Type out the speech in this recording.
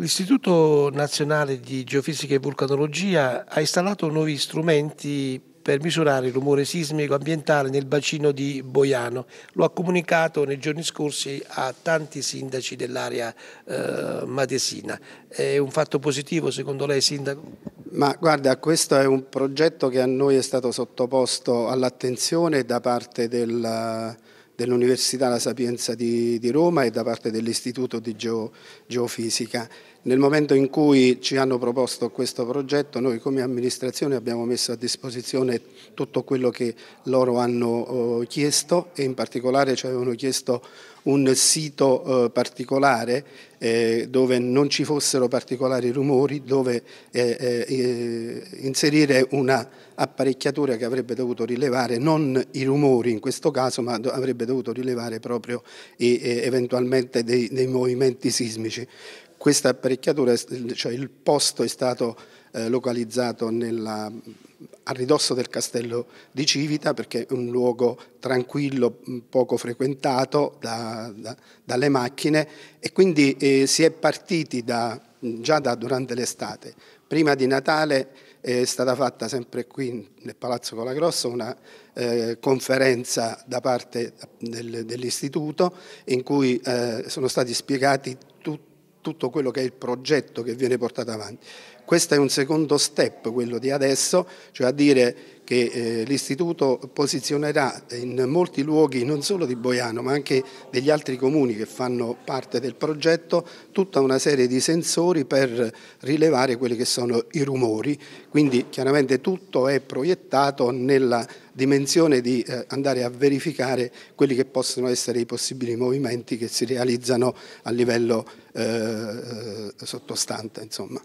L'Istituto Nazionale di Geofisica e Vulcanologia ha installato nuovi strumenti per misurare il rumore sismico ambientale nel bacino di Boiano. Lo ha comunicato nei giorni scorsi a tanti sindaci dell'area eh, madesina. È un fatto positivo secondo lei, Sindaco? Ma guarda, questo è un progetto che a noi è stato sottoposto all'attenzione da parte del dell'Università La Sapienza di, di, Roma e da parte dell'Istituto di Geo, Geofisica. Nel momento in cui ci hanno proposto questo progetto, noi come amministrazione abbiamo messo a disposizione tutto quello che loro hanno eh, chiesto e in particolare ci cioè, avevano chiesto un sito eh, particolare eh, dove non ci fossero particolari rumori, dove eh, eh, eh, inserire una apparecchiatura che avrebbe dovuto rilevare non i rumori in questo caso, ma avrebbe dovuto rilevare proprio e, eh, eventualmente dei, dei movimenti sismici questa apparecchiatura, cioè il posto è stato eh, localizzato nella a ridosso del castello di Civita perché è un luogo tranquillo, mm, poco frequentato da, da, dalle macchine e quindi eh, si è partiti da, mm, già da durante l'estate. Prima di Natale eh, è stata fatta sempre qui nel Palazzo Colagrosso una eh, conferenza da parte mm, del, dell'istituto in cui eh, sono stati spiegati tutti tutto quello che è il progetto che viene portato avanti. Questo è un secondo step, quello di adesso, cioè a dire che eh, l'istituto posizionerà in molti luoghi non solo di Boiano ma anche degli altri comuni che fanno parte del progetto tutta una serie di sensori per rilevare quelli che sono i rumori, quindi chiaramente tutto è proiettato nella dimensione di eh, andare a verificare quelli che possono essere i possibili movimenti che si realizzano a livello eh, eh sottostante. Insomma.